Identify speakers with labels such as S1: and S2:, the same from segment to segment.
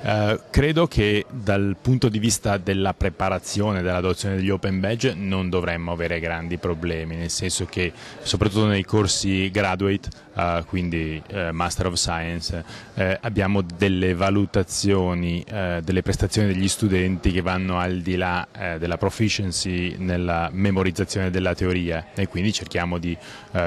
S1: Eh, credo che dal punto di vista della preparazione dell'adozione degli open badge non dovremmo avere grandi problemi, nel senso che soprattutto nei corsi graduate, uh, quindi uh, Master of Science, abbiamo delle valutazioni delle prestazioni degli studenti che vanno al di là della proficiency nella memorizzazione della teoria e quindi cerchiamo di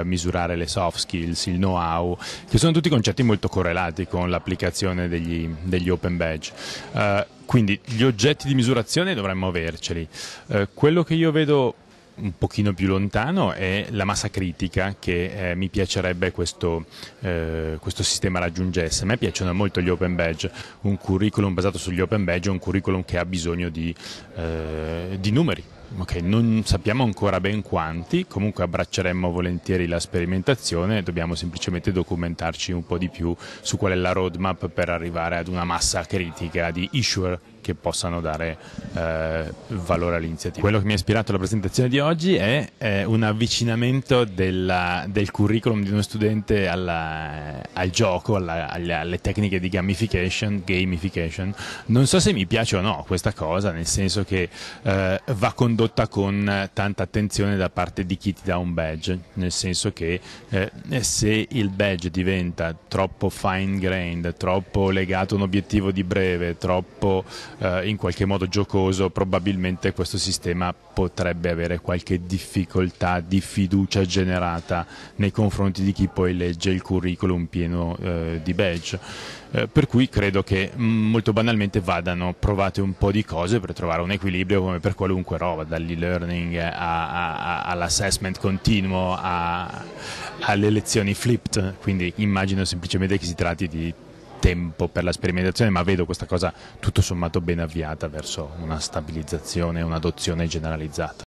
S1: misurare le soft skills, il know-how, che sono tutti concetti molto correlati con l'applicazione degli, degli open badge Open Badge. Uh, quindi gli oggetti di misurazione dovremmo averceli. Uh, quello che io vedo un pochino più lontano è la massa critica che eh, mi piacerebbe questo, eh, questo, sistema raggiungesse. A me piacciono molto gli open badge, un curriculum basato sugli open badge è un curriculum che ha bisogno di, eh, di numeri, Ok, non sappiamo ancora ben quanti, comunque abbracceremmo volentieri la sperimentazione, dobbiamo semplicemente documentarci un po' di più su qual è la roadmap per arrivare ad una massa critica di issuer che possano dare eh, valore all'iniziativa. Quello che mi ha ispirato alla presentazione di oggi è eh, un avvicinamento della, del curriculum di uno studente alla, al gioco, alla, alle, alle, tecniche di gamification, gamification. Non so se mi piace o no questa cosa, nel senso che eh, va condotta con tanta attenzione da parte di chi ti dà un badge, nel senso che eh, se il badge diventa troppo fine grained, troppo legato a un obiettivo di breve, troppo eh, in qualche modo giocoso, probabilmente questo sistema potrebbe avere qualche difficoltà di fiducia generata nei confronti di chi poi legge il curriculum pieno eh, di badge. Eh, per cui credo che mm, molto banalmente vadano provate un po' di cose per trovare un equilibrio come per qualunque roba, dall'e-learning all'assessment continuo a, alle lezioni flipped, quindi immagino semplicemente che si tratti di tempo per la sperimentazione, ma vedo questa cosa tutto sommato ben avviata verso una stabilizzazione un'adozione generalizzata.